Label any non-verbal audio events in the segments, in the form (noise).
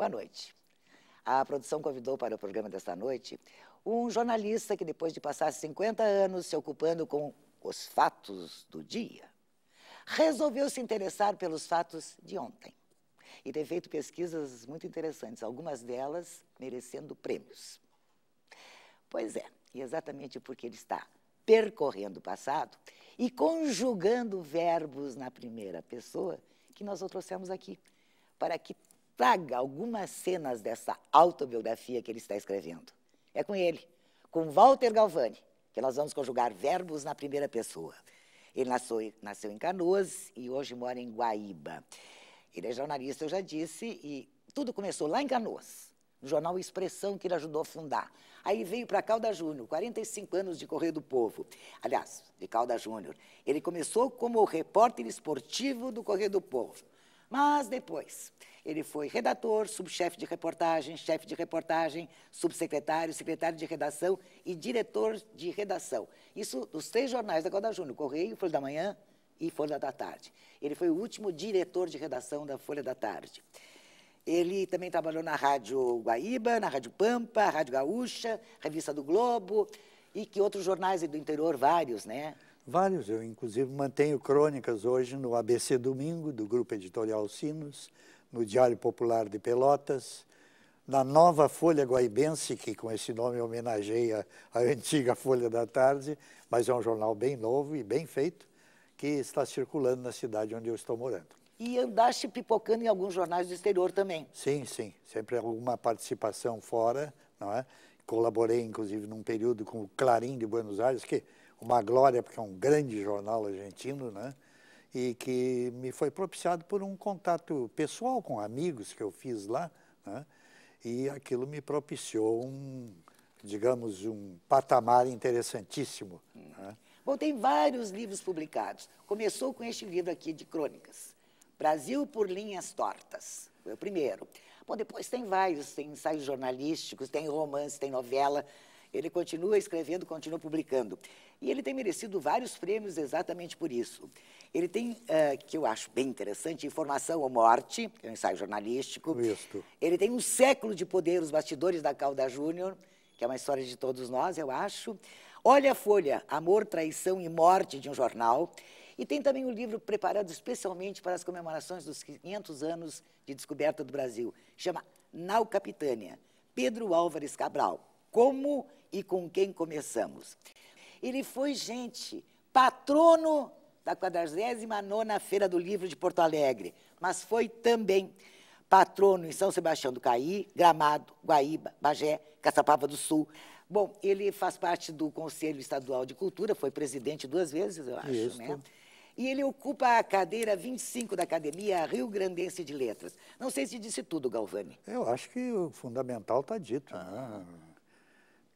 Boa noite. A produção convidou para o programa desta noite um jornalista que, depois de passar 50 anos se ocupando com os fatos do dia, resolveu se interessar pelos fatos de ontem. E tem feito pesquisas muito interessantes, algumas delas merecendo prêmios. Pois é, e exatamente porque ele está percorrendo o passado e conjugando verbos na primeira pessoa que nós o trouxemos aqui, para que traga algumas cenas dessa autobiografia que ele está escrevendo. É com ele, com Walter Galvani, que nós vamos conjugar verbos na primeira pessoa. Ele nasceu, nasceu em Canoas e hoje mora em Guaíba. Ele é jornalista, eu já disse, e tudo começou lá em Canoas, no jornal Expressão, que ele ajudou a fundar. Aí veio para Calda Júnior, 45 anos de Correio do Povo. Aliás, de Calda Júnior. Ele começou como repórter esportivo do Correio do Povo. Mas depois, ele foi redator, subchefe de reportagem, chefe de reportagem, subsecretário, secretário de redação e diretor de redação. Isso dos três jornais da Guarda Júnior, Correio, Folha da Manhã e Folha da Tarde. Ele foi o último diretor de redação da Folha da Tarde. Ele também trabalhou na Rádio Guaíba, na Rádio Pampa, Rádio Gaúcha, Revista do Globo e que outros jornais do interior, vários, né? Vários, eu inclusive mantenho crônicas hoje no ABC Domingo, do grupo editorial Sinos, no Diário Popular de Pelotas, na Nova Folha Guaibense, que com esse nome homenageia a antiga Folha da Tarde, mas é um jornal bem novo e bem feito, que está circulando na cidade onde eu estou morando. E andaste pipocando em alguns jornais do exterior também. Sim, sim. Sempre alguma participação fora, não é? Colaborei, inclusive, num período com o Clarim de Buenos Aires, que é uma glória, porque é um grande jornal argentino, né? e que me foi propiciado por um contato pessoal com amigos que eu fiz lá, né? e aquilo me propiciou um, digamos, um patamar interessantíssimo. Né? Bom, tem vários livros publicados. Começou com este livro aqui de crônicas, Brasil por Linhas Tortas, foi o primeiro. Bom, depois tem vários, tem ensaios jornalísticos, tem romance, tem novela. Ele continua escrevendo, continua publicando. E ele tem merecido vários prêmios exatamente por isso. Ele tem, uh, que eu acho bem interessante, Informação ou Morte, que é um ensaio jornalístico. Isto. Ele tem Um Século de Poder, Os Bastidores da Calda Júnior, que é uma história de todos nós, eu acho. Olha a Folha, Amor, Traição e Morte de um Jornal. E tem também um livro preparado especialmente para as comemorações dos 500 anos de descoberta do Brasil. Chama Nau Capitânia, Pedro Álvares Cabral. Como e com quem começamos? Ele foi, gente, patrono da 49 Feira do Livro de Porto Alegre, mas foi também patrono em São Sebastião do Caí, Gramado, Guaíba, Bagé, Caçapava do Sul. Bom, ele faz parte do Conselho Estadual de Cultura, foi presidente duas vezes, eu acho, Isso. né? E ele ocupa a cadeira 25 da Academia Rio Grandense de Letras. Não sei se disse tudo, Galvani. Eu acho que o fundamental está dito. Ah.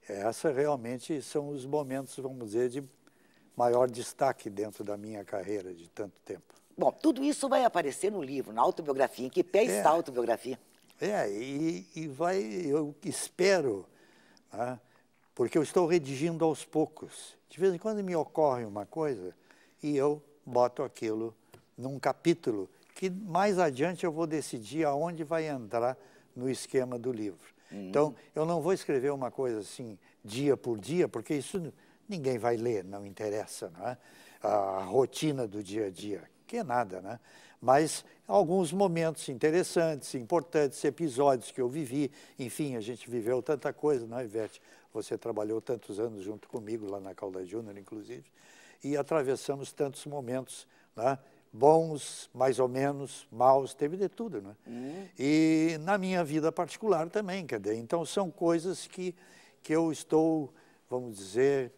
Essa realmente são os momentos, vamos dizer, de maior destaque dentro da minha carreira de tanto tempo. Bom, tudo isso vai aparecer no livro, na autobiografia. Em que pé é, está a autobiografia? É, e, e vai, eu espero, né, porque eu estou redigindo aos poucos. De vez em quando me ocorre uma coisa e eu boto aquilo num capítulo que mais adiante eu vou decidir aonde vai entrar no esquema do livro. Uhum. Então, eu não vou escrever uma coisa assim, dia por dia, porque isso ninguém vai ler, não interessa, não é? A rotina do dia a dia, que é nada, né? Mas alguns momentos interessantes, importantes, episódios que eu vivi, enfim, a gente viveu tanta coisa, não é, Ivete? Você trabalhou tantos anos junto comigo lá na Calda Júnior, inclusive, e atravessamos tantos momentos, né? bons, mais ou menos, maus, teve de tudo, né? Uhum. E na minha vida particular também, quer dizer, então são coisas que, que eu estou, vamos dizer,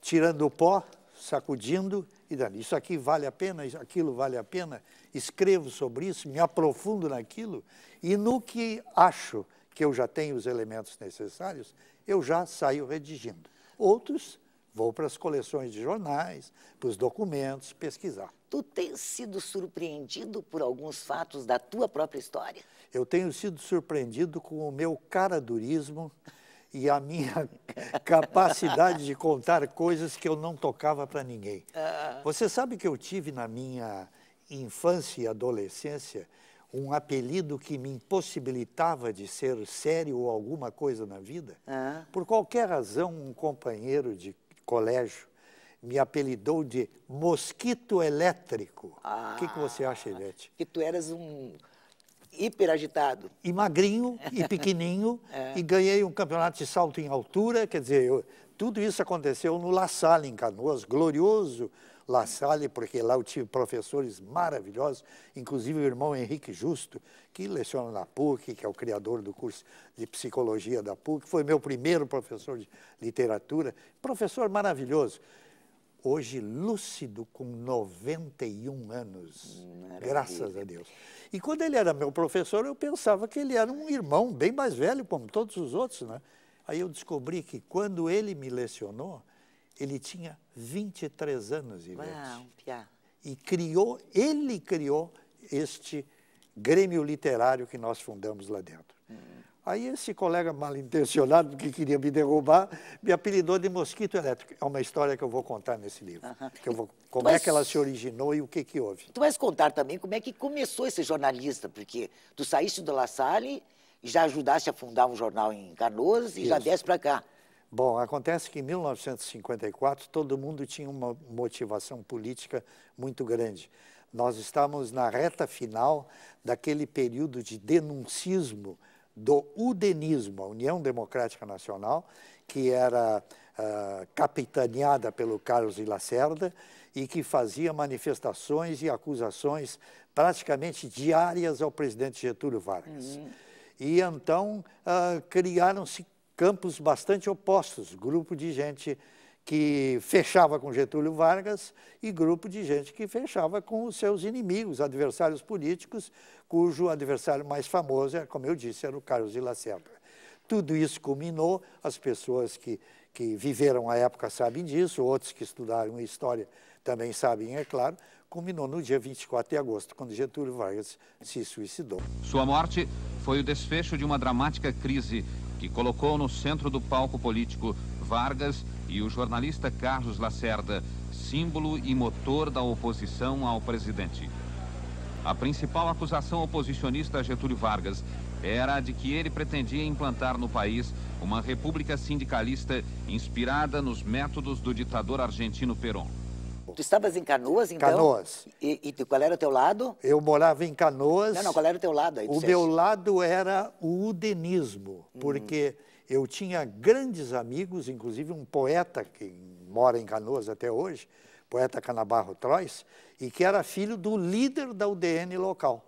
tirando o pó, sacudindo e dando. Isso aqui vale a pena, aquilo vale a pena, escrevo sobre isso, me aprofundo naquilo e no que acho que eu já tenho os elementos necessários, eu já saio redigindo. Outros Vou para as coleções de jornais, para os documentos, pesquisar. Tu tens sido surpreendido por alguns fatos da tua própria história? Eu tenho sido surpreendido com o meu caradurismo e a minha (laughs) capacidade de contar coisas que eu não tocava para ninguém. Ah. Você sabe que eu tive na minha infância e adolescência um apelido que me impossibilitava de ser sério ou alguma coisa na vida? Ah. Por qualquer razão, um companheiro de colégio, me apelidou de mosquito elétrico. O ah, que, que você ah, acha, Ivete? Que tu eras um hiperagitado. E magrinho, e (laughs) pequenininho, é. e ganhei um campeonato de salto em altura, quer dizer, eu, tudo isso aconteceu no La Salle, em Canoas, glorioso La Salle, porque lá eu tive professores maravilhosos, inclusive o irmão Henrique Justo, que leciona na PUC, que é o criador do curso de psicologia da PUC, foi meu primeiro professor de literatura, professor maravilhoso hoje lúcido com 91 anos, Maravilha. graças a Deus. E quando ele era meu professor, eu pensava que ele era um irmão bem mais velho, como todos os outros, né? Aí eu descobri que quando ele me lecionou, ele tinha 23 anos, Ivete. Uau, piá. E criou, ele criou este grêmio literário que nós fundamos lá dentro. Hum. Aí esse colega mal intencionado, que queria me derrubar, me apelidou de mosquito elétrico. É uma história que eu vou contar nesse livro. Uh -huh. Que eu vou, como é tu é és... que ela se originou e o que, que houve. Tu vais contar também como é que começou esse jornalista, porque tu saíste do La Salle, já ajudaste a fundar um jornal em Canoas e Isso. já deste para cá. Bom, acontece que em 1954 todo mundo tinha uma motivação política muito grande. Nós estávamos na reta final daquele período de denuncismo do UDENismo, a União Democrática Nacional, que era uh, capitaneada pelo Carlos de Lacerda e que fazia manifestações e acusações praticamente diárias ao presidente Getúlio Vargas. Uhum. E então uh, criaram-se campos bastante opostos, grupo de gente que fechava com Getúlio Vargas e grupo de gente que fechava com os seus inimigos, adversários políticos, cujo adversário mais famoso, é, como eu disse, era o Carlos de Lacerda. Tudo isso culminou, as pessoas que, que viveram a época sabem disso, outros que estudaram a história também sabem, é claro, culminou no dia 24 de agosto, quando Getúlio Vargas se suicidou. Sua morte foi o desfecho de uma dramática crise que colocou no centro do palco político Vargas e o jornalista Carlos Lacerda, símbolo e motor da oposição ao presidente. A principal acusação oposicionista a Getúlio Vargas era a de que ele pretendia implantar no país uma república sindicalista inspirada nos métodos do ditador argentino Perón tu estavas em Canoas, então? Canoas. E, e, qual era o teu lado? Eu morava em Canoas. Não, não, qual era o teu lado? Aí, o meu acha? lado era o udenismo, porque eu tinha grandes amigos, inclusive um poeta que mora em Canoas até hoje, poeta Canabarro Trois, e que era filho do líder da UDN local.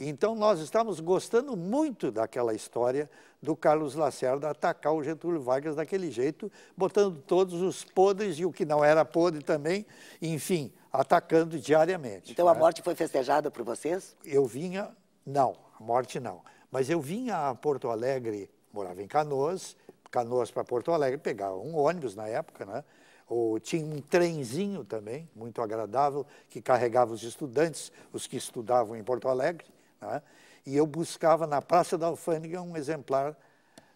Então nós estamos gostando muito daquela história do Carlos Lacerda atacar o Getúlio Vargas daquele jeito, botando todos os podres e o que não era podre também, enfim, atacando diariamente. Então né? a morte foi festejada por vocês? Eu vinha, não, a morte não. Mas eu vinha a Porto Alegre, morava em Canoas, Canoas para Porto Alegre, pegar um ônibus na época, né? ou tinha um trenzinho também, muito agradável, que carregava os estudantes, os que estudavam em Porto Alegre, né? e eu buscava na Praça da Alfândega um exemplar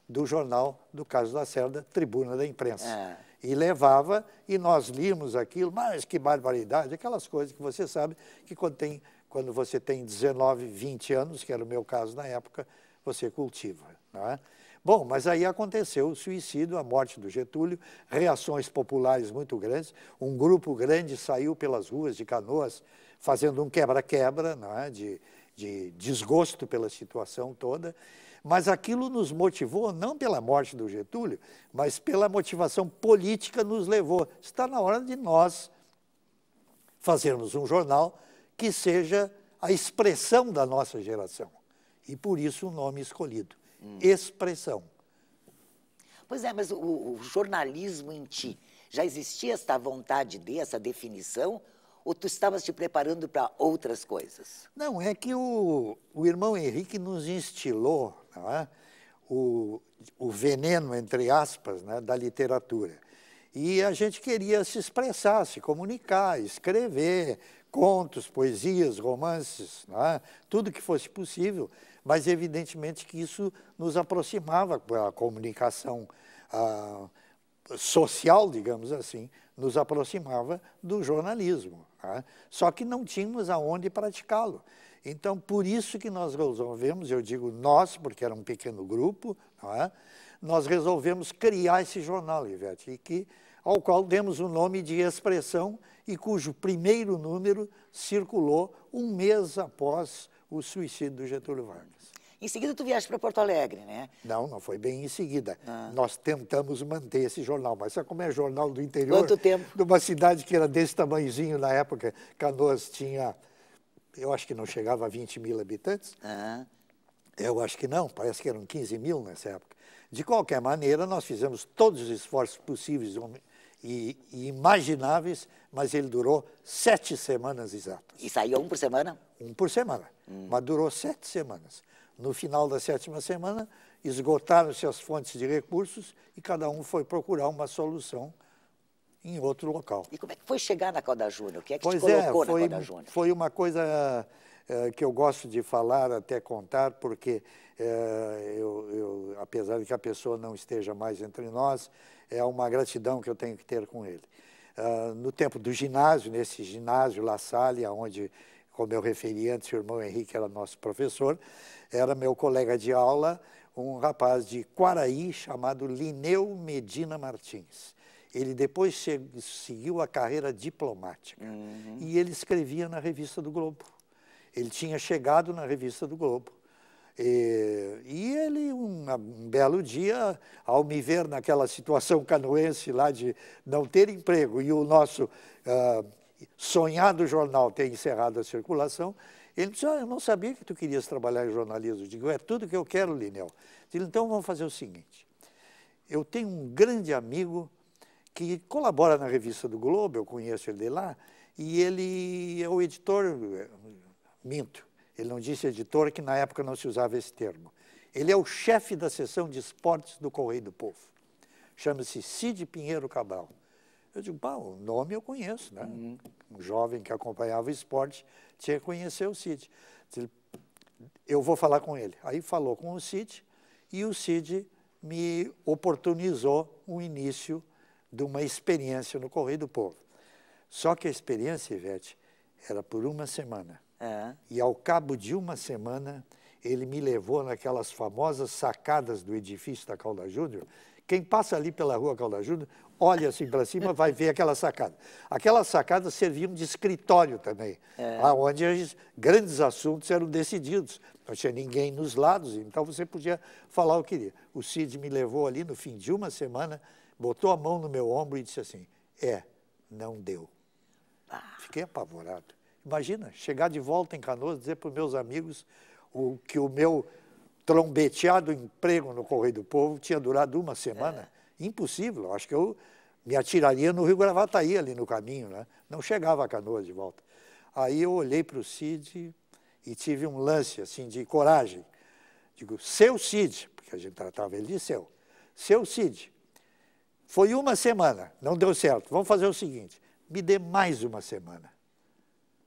do jornal do Caso da Cerda, Tribuna da Imprensa. É. E levava, e nós líamos aquilo, mas que barbaridade, aquelas coisas que você sabe que quando, tem, quando você tem 19, 20 anos, que era o meu caso na época, você cultiva. Não é? Bom, mas aí aconteceu o suicídio, a morte do Getúlio, reações populares muito grandes. Um grupo grande saiu pelas ruas de Canoas fazendo um quebra-quebra é? de, de desgosto pela situação toda. Mas aquilo nos motivou, não pela morte do Getúlio, mas pela motivação política nos levou. Está na hora de nós fazermos um jornal que seja a expressão da nossa geração. E por isso o nome escolhido hum. expressão. Pois é, mas o, o, jornalismo em ti, já existia esta vontade de, essa definição, ou tu estavas te preparando para outras coisas? Não, é que o, o irmão Henrique nos instilou é? o, o veneno, entre aspas, né, da literatura. E a gente queria se expressar, se comunicar, escrever contos, poesias, romances, é? tudo que fosse possível mas evidentemente que isso nos aproximava a comunicação ah, social, digamos assim, nos aproximava do jornalismo. Né? Só que não tínhamos aonde praticá-lo. Então, por isso que nós resolvemos, eu digo nós, porque era um pequeno grupo, é? nós resolvemos criar esse jornal, Ivete, e que, ao qual demos o nome de Expressão e cujo primeiro número circulou um mês após o suicídio do Getúlio Vargas. Em seguida, tu viajas para Porto Alegre, né? Não, não foi bem em seguida. Ah. Nós tentamos manter esse jornal, mas sabe como é jornal do interior? Quanto tempo? De uma cidade que era desse tamanhozinho na época. Canoas tinha, eu acho que não chegava a 20 mil habitantes. Ah. Eu acho que não, parece que eram 15 mil nessa época. De qualquer maneira, nós fizemos todos os esforços possíveis e, e, imagináveis, mas ele durou sete semanas exatas. E saiu um por semana? Um por semana, hum. mas durou sete semanas. No final da sétima semana, esgotaram-se as fontes de recursos e cada um foi procurar uma solução em outro local. E como é que foi chegar na Calda Júnior? O que é que pois é, colocou é, foi, na Calda Júnior? Foi uma coisa é, que eu gosto de falar, até contar, porque é, eu, eu, apesar de que a pessoa não esteja mais entre nós, é uma gratidão que eu tenho que ter com ele. Ah, no tempo do ginásio, nesse ginásio La Salle, onde como eu referi antes, o irmão Henrique era nosso professor, era meu colega de aula, um rapaz de Quaraí chamado Lineu Medina Martins. Ele depois seguiu a carreira diplomática uhum. e ele escrevia na revista do Globo. Ele tinha chegado na revista do Globo. E, e, ele, um, um, belo dia, ao me ver naquela situação canoense lá de não ter emprego, e o nosso uh, sonhado jornal ter encerrado a circulação, ele disse, ah, eu não sabia que tu querias trabalhar em jornalismo. Eu digo, é tudo que eu quero, Linel. Disse, então vamos fazer o seguinte, eu tenho um grande amigo que colabora na revista do Globo, eu conheço ele de lá, e ele é o editor, minto, ele não disse editor, que na época não se usava esse termo. Ele é o chefe da seção de esportes do Correio do Povo. Chama-se Cid Pinheiro Cabral. Eu digo, pá, o nome eu conheço, né? Uhum. Um jovem que acompanhava o esporte tinha que conhecer o Cid. eu vou falar com ele. Aí falou com o Cid e o Cid me oportunizou o início de uma experiência no Correio do Povo. Só que a experiência, Ivete, era por uma semana. É. E ao cabo de uma semana, ele me levou naquelas famosas sacadas do edifício da Calda Júnior. Quem passa ali pela rua Calda Júnior olha assim para cima, vai ver aquela sacada. Aquela sacada servia de escritório também, é. onde os grandes assuntos eram decididos. Não tinha ninguém nos lados, então você podia falar o que queria. O Cid me levou ali no fim de uma semana, botou a mão no meu ombro e disse assim: É, não deu. Ah. Fiquei apavorado. Imagina, chegar de volta em Canoas, dizer para os meus amigos o, que o meu trombeteado emprego no Correio do Povo tinha durado uma semana. É Impossível, acho que eu me atiraria no Rio Gravataí ali no caminho, né? Não chegava a canoa de volta. Aí eu olhei para o Cid e tive um lance assim de coragem. Digo, seu Cid, porque a gente tratava ele de seu, seu Cid, foi uma semana, não deu certo, vamos fazer o seguinte, me dê mais uma semana.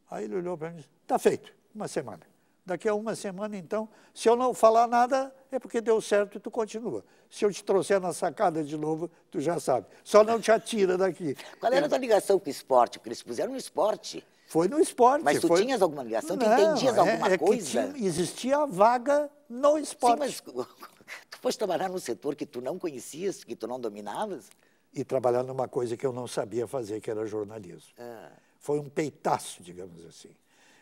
Aí ele olhou para mim e disse, está feito, uma semana. Daqui a uma semana, então, se eu não falar nada, é porque deu certo e tu continua. Se eu te trouxer na sacada de novo, tu já sabe. Só não te atira daqui. Qual era a tua ligação com o esporte? Porque eles puseram no esporte. Foi no esporte. Mas tu foi... tinhas alguma ligação? Não, tu entendias é, alguma é coisa? Que tinha, existia a vaga no esporte. Sim, mas (laughs) tu foste trabalhar num setor que tu não conhecias, que tu não dominavas? E trabalhar numa coisa que eu não sabia fazer, que era jornalismo. Ah. Foi um peitaço, digamos assim.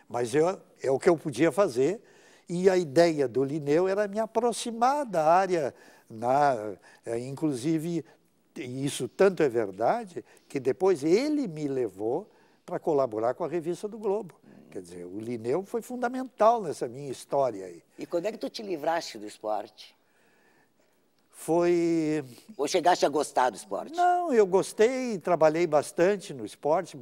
Mas eu, é o que eu podia fazer. E a ideia do Linneu era me aproximar da área, na, eh, inclusive, isso tanto é verdade, que depois ele me levou para colaborar com a revista do Globo. Quer dizer, o Linneu foi fundamental nessa minha história aí. E quando é que tu te livraste do esporte? Foi. Ou chegaste a gostar do esporte? Não, eu gostei, trabalhei bastante no esporte,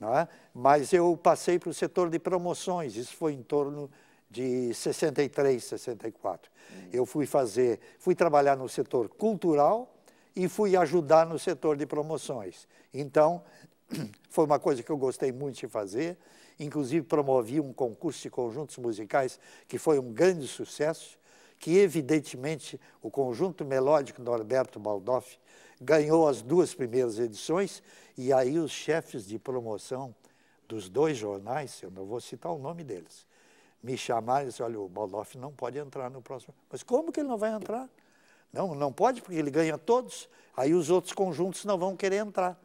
é? Mas eu passei para o setor de promoções, isso foi em torno de 63, 64. Uhum. Eu fui fazer, fui trabalhar no setor cultural e fui ajudar no setor de promoções. Então, (clears throat) foi uma coisa que eu gostei muito de fazer, inclusive promovi um concurso de conjuntos musicais que foi um grande sucesso, que evidentemente o conjunto melódico do Norberto Baldoff ganhou as duas primeiras edições e aí os chefes de promoção dos dois jornais, eu não vou citar o nome deles, me chamaram e disseram, olha, o Baldoff não pode entrar no próximo. Mas como que ele não vai entrar? Não, não pode, porque ele ganha todos, aí os outros conjuntos não vão querer entrar.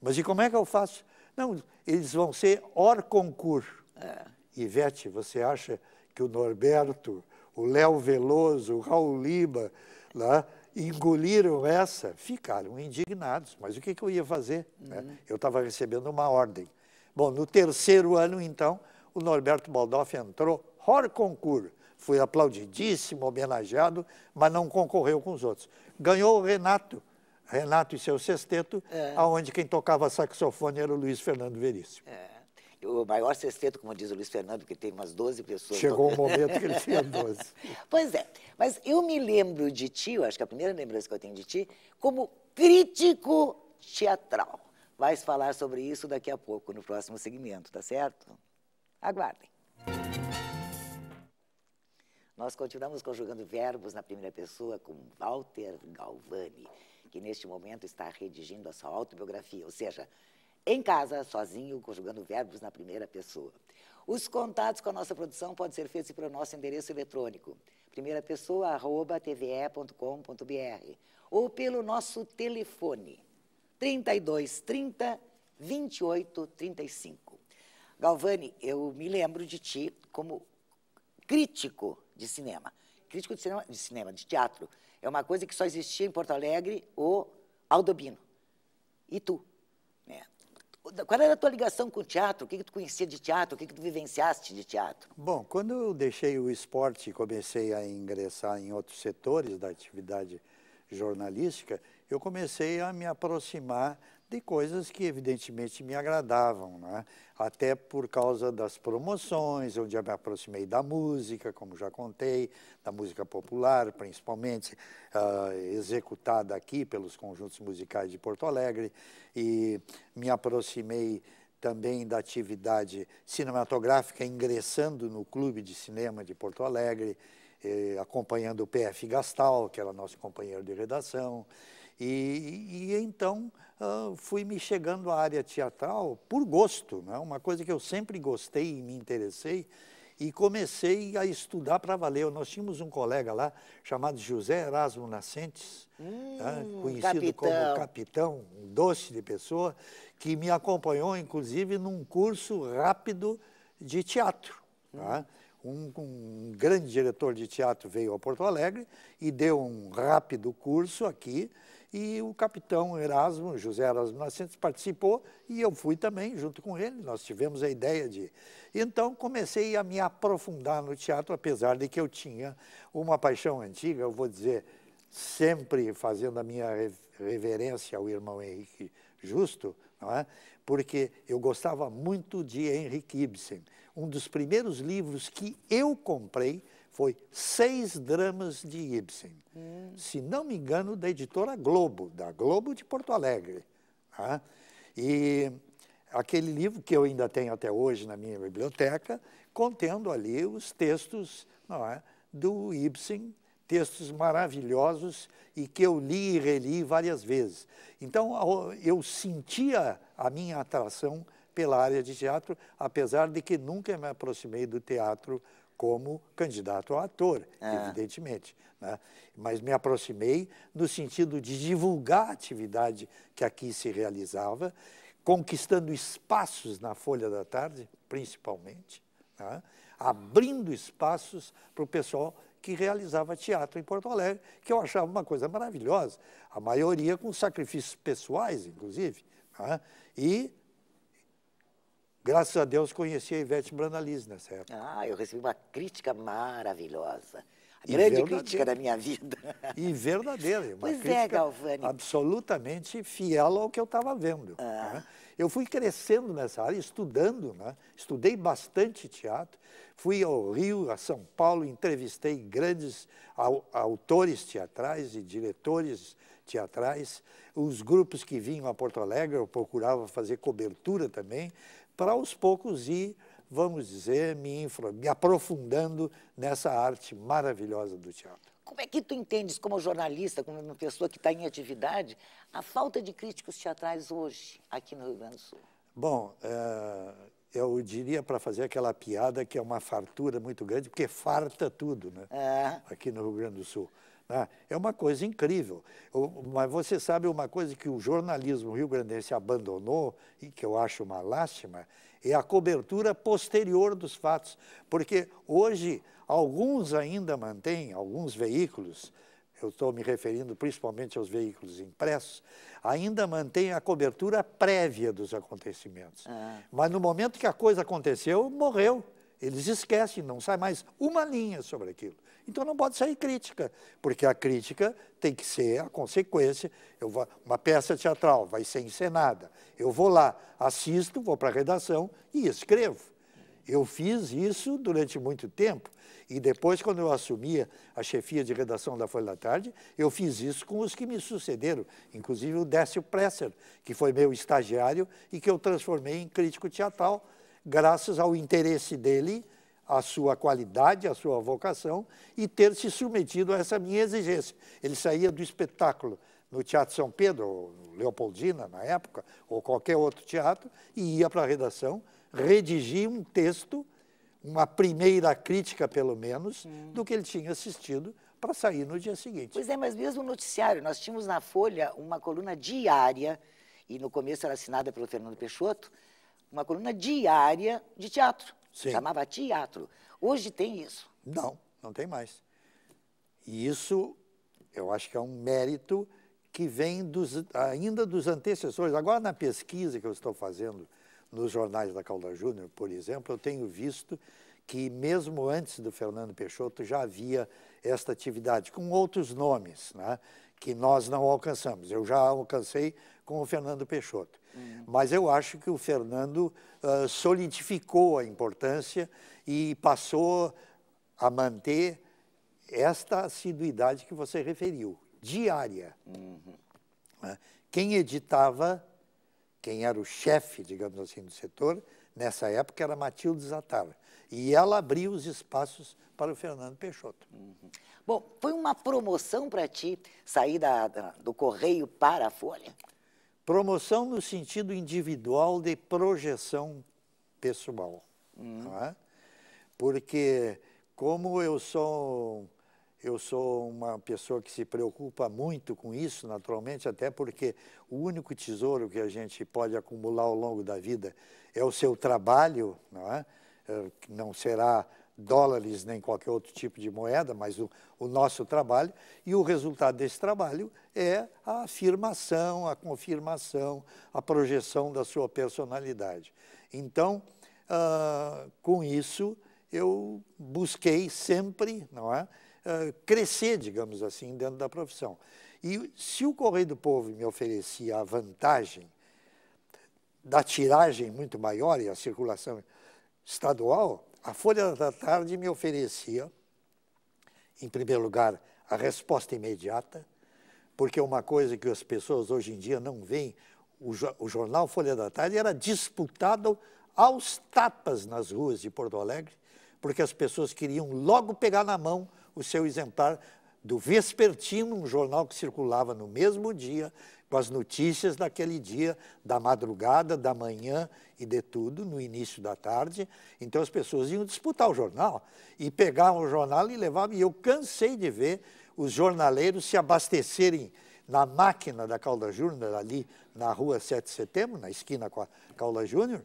Mas e como é que eu faço? Não, eles vão ser hors concurso É. Ivete, você acha que o Norberto, o Léo Veloso, o Raul Liba, lá, engoliram essa, ficaram indignados. Mas o que, que eu ia fazer? Né? Uhum. Eu estava recebendo uma ordem. Bom, no terceiro ano, então, o Norberto Baldoff entrou, hors concurso, foi aplaudidíssimo, homenageado, mas não concorreu com os outros. Ganhou o Renato, Renato e seu sexteto, é. aonde quem tocava saxofone era o Luiz Fernando Veríssimo. É o maior sexteto, como diz o Luiz Fernando, que tem umas 12 pessoas. Chegou o (laughs) momento que ele tinha 12. pois é, mas eu me lembro de ti, eu acho que a primeira lembrança que eu tenho de ti, como crítico teatral. Vais falar sobre isso daqui a pouco, no próximo segmento, tá certo? Aguardem. Nós continuamos conjugando verbos na primeira pessoa com Walter Galvani, que neste momento está redigindo a sua autobiografia, ou seja, em casa, sozinho, conjugando verbos na primeira pessoa. Os contatos com a nossa produção podem ser feitos pelo nosso endereço eletrônico, primeira pessoa, arroba tve.com.br, ou pelo nosso telefone, 32 30 28 35. Galvani, eu me lembro de ti como crítico de cinema. Crítico de cinema, de cinema, de teatro. É uma coisa que só existia em Porto Alegre, o Aldobino. E tu, né? Qual era a tua ligação com o teatro? O que, que tu conhecia de teatro? O que, que tu vivenciaste de teatro? Bom, quando eu deixei o esporte e comecei a ingressar em outros setores da atividade jornalística, eu comecei a me aproximar de coisas que evidentemente me agradavam, né? até por causa das promoções, onde eu me aproximei da música, como já contei, da música popular, principalmente uh, executada aqui pelos conjuntos musicais de Porto Alegre, e me aproximei também da atividade cinematográfica, ingressando no Clube de Cinema de Porto Alegre, eh, acompanhando o PF Gastal, que era nosso companheiro de redação. E, e então uh, fui me chegando à área teatral por gosto, né? uma coisa que eu sempre gostei e me interessei, e comecei a estudar para valer. Nós tínhamos um colega lá chamado José Erasmo Nascentes, né? hum, né? conhecido capitão. como Capitão, um doce de pessoa, que me acompanhou, inclusive, num curso rápido de teatro. Tá? Hum. Um, um, grande diretor de teatro veio a Porto Alegre e deu um rápido curso aqui e o capitão Erasmo, José Erasmo Nascentes, participou e eu fui também junto com ele. Nós tivemos a ideia de. Então comecei a me aprofundar no teatro, apesar de que eu tinha uma paixão antiga, eu vou dizer, sempre fazendo a minha reverência ao irmão Henrique Justo, não é? porque eu gostava muito de Henrik Ibsen. Um dos primeiros livros que eu comprei foi Seis Dramas de Ibsen. Hum. Se não me engano, da editora Globo, da Globo de Porto Alegre. Né? E aquele livro que eu ainda tenho até hoje na minha biblioteca, contendo ali os textos não é, do Ibsen, textos maravilhosos e que eu li e reli várias vezes. Então, eu sentia a minha atração pela área de teatro, apesar de que nunca me aproximei do teatro como candidato a ator, é. evidentemente. Né? Mas me aproximei no sentido de divulgar a atividade que aqui se realizava, conquistando espaços na Folha da Tarde, principalmente, né? abrindo espaços para o pessoal que realizava teatro em Porto Alegre, que eu achava uma coisa maravilhosa, a maioria com sacrifícios pessoais, inclusive, né? e Graças a Deus conheci a Ivete Brandalize nessa né, época. Ah, eu recebi uma crítica maravilhosa. A e grande crítica da minha vida. E verdadeira. Uma pois é, Galvani. Absolutamente fiel ao que eu estava vendo. Ah. Né? Eu fui crescendo nessa área, estudando, né? estudei bastante teatro, fui ao Rio, a São Paulo, entrevistei grandes autores teatrais e diretores teatrais. Os grupos que vinham a Porto Alegre, eu procurava fazer cobertura também para aos poucos ir, vamos dizer, me, infra, me aprofundando nessa arte maravilhosa do teatro. Como é que tu entendes, como jornalista, como uma pessoa que está em atividade, a falta de críticos teatrais hoje aqui no Rio Grande do Sul? Bom, é, eu diria para fazer aquela piada que é uma fartura muito grande, porque farta tudo, né? É. Aqui no Rio Grande do Sul. Tá? É uma coisa incrível. mas você sabe uma coisa que o jornalismo rio-grandense abandonou, e que eu acho uma lástima, é a cobertura posterior dos fatos. Porque hoje, alguns ainda mantêm, alguns veículos, eu estou me referindo principalmente aos veículos impressos, ainda mantém a cobertura prévia dos acontecimentos. Ah. Mas no momento que a coisa aconteceu, morreu. Eles esquecem, não sai mais uma linha sobre aquilo. Então não pode sair crítica, porque a crítica tem que ser a consequência. Eu vou, uma peça teatral vai ser encenada. Eu vou lá, assisto, vou para a redação e escrevo. Eu fiz isso durante muito tempo e depois, quando eu assumia a chefia de redação da Folha da Tarde, eu fiz isso com os que me sucederam, inclusive o Décio Presser, que foi meu estagiário e que eu transformei em crítico teatral, graças ao interesse dele a sua qualidade, a sua vocação e ter se submetido a essa minha exigência. Ele saía do espetáculo no Teatro São Pedro, Leopoldina na época, ou qualquer outro teatro, e ia para a redação, redigia um texto, uma primeira crítica pelo menos, hum. do que ele tinha assistido para sair no dia seguinte. Pois é, mas mesmo o noticiário, nós tínhamos na Folha uma coluna diária, e no começo era assinada pelo Fernando Peixoto, uma coluna diária de teatro. Sim. Chamava teatro. Hoje tem isso? Não, não tem mais. E isso, eu acho que é um mérito que vem dos, ainda dos antecessores. Agora, na pesquisa que eu estou fazendo nos jornais da Calda Júnior, por exemplo, eu tenho visto que, mesmo antes do Fernando Peixoto, já havia esta atividade, com outros nomes, né, que nós não alcançamos. Eu já alcancei com o Fernando Peixoto. Uhum. Mas eu acho que o Fernando uh, solidificou a importância e passou a manter esta assiduidade que você referiu, diária. Uhum. Né? Quem editava, quem era o chefe, digamos assim, do setor, nessa época era Matilde Zatar. E ela abriu os espaços para o Fernando Peixoto. Uhum. Bom, foi uma promoção para ti sair da, da, do Correio para a Folha? Promoção no sentido individual de projeção pessoal. Uhum. É? Porque como eu sou eu sou uma pessoa que se preocupa muito com isso, naturalmente, até porque o único tesouro que a gente pode acumular ao longo da vida é o seu trabalho, não é? é não será dólares nem qualquer outro tipo de moeda, mas o, o, nosso trabalho, e o resultado desse trabalho é a afirmação, a confirmação, a projeção da sua personalidade. Então, uh, com isso, eu busquei sempre não é, uh, crescer, digamos assim, dentro da profissão. E se o Correio do Povo me oferecia a vantagem da tiragem muito maior e a circulação estadual, a Folha da Tarde me oferecia, em primeiro lugar, a resposta imediata, porque uma coisa que as pessoas hoje em dia não veem, o, o jornal Folha da Tarde era disputado aos tapas nas ruas de Porto Alegre, porque as pessoas queriam logo pegar na mão o seu exemplar do Vespertino, um jornal que circulava no mesmo dia com as notícias daquele dia, da madrugada, da manhã e de tudo, no início da tarde. Então as pessoas iam disputar o jornal e pegavam o jornal e levavam. E eu cansei de ver os jornaleiros se abastecerem na máquina da Calda Júnior, ali na rua 7 de setembro, na esquina com a Calda Júnior,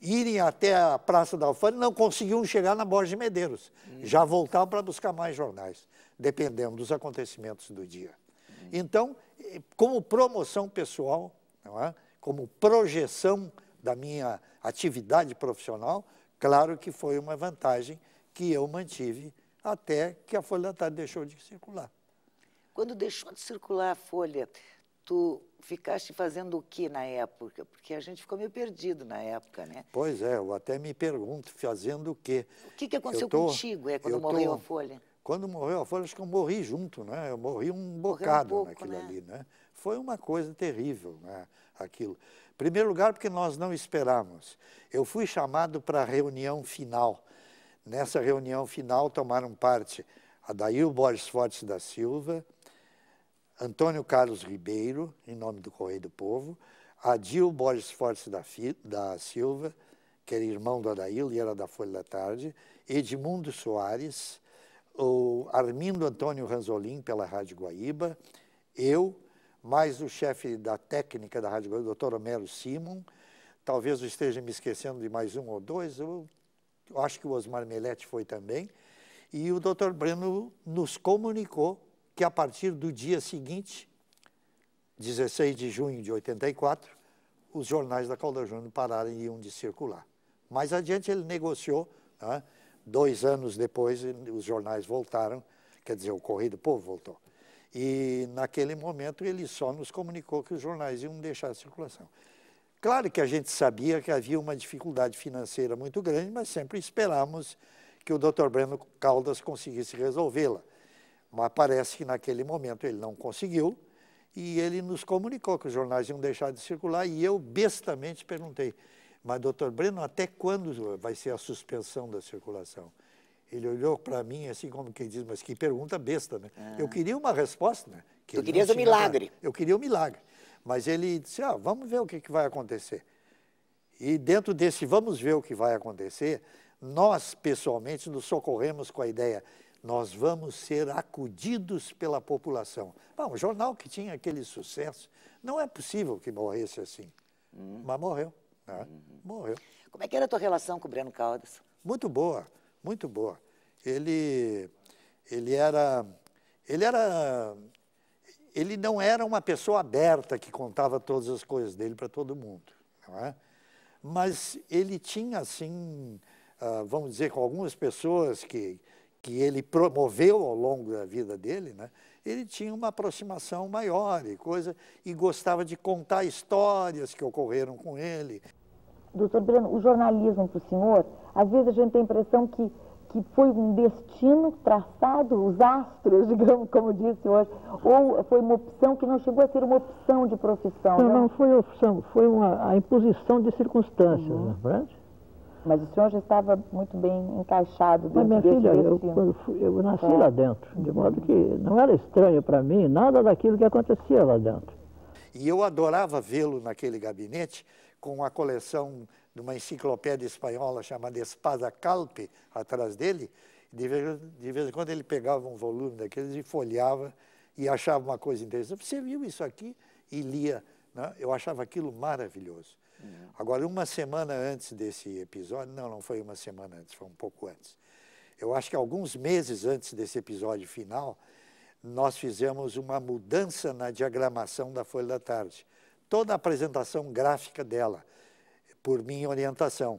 irem até a Praça da Alfândega, não conseguiam chegar na Borges Medeiros. Hum. Já voltavam para buscar mais jornais, dependendo dos acontecimentos do dia. Hum. Então, como promoção pessoal, é? como projeção da minha atividade profissional, claro que foi uma vantagem que eu mantive até que a Folha da Tarde deixou de circular. Quando deixou de circular a Folha, tu ficaste fazendo o que na época? Porque a gente ficou meio perdido na época, né? Pois é, eu até me pergunto, fazendo o quê? O que, que aconteceu tô, contigo é, quando morreu tô, a Folha? Quando morreu a Folha, acho que eu morri junto, né? Eu morri um bocado um pouco, naquilo né? ali, né? Foi uma coisa terrível, né? Aquilo. Em primeiro lugar, porque nós não esperávamos. Eu fui chamado para a reunião final. Nessa reunião final tomaram parte Adail Borges Fortes da Silva, Antônio Carlos Ribeiro, em nome do Correio do Povo, Adil Borges Fortes da, da Silva, que era irmão do Adail e era da Folha da Tarde, Edmundo Soares, o Armindo Antônio Ranzolim, pela Rádio Guaíba, eu, mais o chefe da técnica da Rádio Guaíba, o doutor Homero Simon, talvez eu esteja me esquecendo de mais um ou dois, eu, eu acho que o Osmar Melete foi também, e o doutor Breno nos comunicou que a partir do dia seguinte, 16 de junho de 84, os jornais da Calda Júnior pararam e iam de circular. Mais adiante ele negociou, né, Dois anos depois, os jornais voltaram, quer dizer, o Correio do Povo voltou. E naquele momento ele só nos comunicou que os jornais iam deixar a circulação. Claro que a gente sabia que havia uma dificuldade financeira muito grande, mas sempre esperávamos que o Dr. Breno Caldas conseguisse resolvê-la. Mas parece que naquele momento ele não conseguiu e ele nos comunicou que os jornais iam deixar de circular e eu bestamente perguntei: mas, doutor Breno, até quando vai ser a suspensão da circulação? Ele olhou para mim assim como quem diz, mas que pergunta besta, né? Ah. Eu queria uma resposta, né? Que tu querias o um milagre. Eu queria o um milagre. Mas ele disse, ah, vamos ver o que, que vai acontecer. E dentro desse vamos ver o que vai acontecer, nós pessoalmente nos socorremos com a ideia, nós vamos ser acudidos pela população. Bom, um jornal que tinha aquele sucesso, não é possível que morresse assim, hum. mas morreu. Tá? Uhum. Morreu. Como é que era a tua relação com o Breno Caldas? Muito boa, muito boa. Ele, ele era, ele era, ele não era uma pessoa aberta que contava todas as coisas dele para todo mundo, não é? Mas ele tinha assim, uh, vamos dizer, com algumas pessoas que que ele promoveu ao longo da vida dele, né? Ele tinha uma aproximação maior e coisa e gostava de contar histórias que ocorreram com ele doutor Breno, o jornalismo para o senhor, às vezes a gente tem a impressão que, que foi um destino traçado, os astros, (laughs) digamos, como disse hoje, ou foi uma opção que não chegou a ser uma opção de profissão. Não, não, né? não foi opção, foi uma, a imposição de circunstâncias, uhum. não é mas o senhor já estava muito bem encaixado dentro Mas minha filha, eu, eu, nasci é. lá dentro, de uhum. modo que não era estranho para mim nada daquilo que acontecia lá dentro. E eu adorava vê-lo naquele gabinete, com a coleção de uma enciclopédia espanhola chamada Espada Calpe atrás dele. De vez, de vez em quando ele pegava um volume daqueles e folheava e achava uma coisa interessante. Você viu isso aqui e lia. Né? Eu achava aquilo maravilhoso. Uhum. Agora, uma semana antes desse episódio, não, não foi uma semana antes, foi um pouco antes. Eu acho que alguns meses antes desse episódio final, nós fizemos uma mudança na diagramação da Folha da Tarde toda a apresentação gráfica dela, por minha orientação.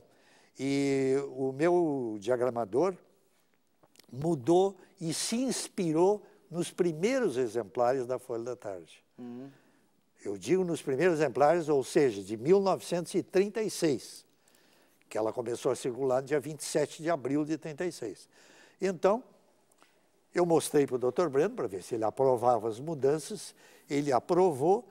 E o meu diagramador mudou e se inspirou nos primeiros exemplares da Folha da Tarde. Uhum. Eu digo nos primeiros exemplares, ou seja, de 1936, que ela começou a circular no dia 27 de abril de 36. Então, eu mostrei para o Dr. Breno para ver se ele aprovava as mudanças, ele aprovou,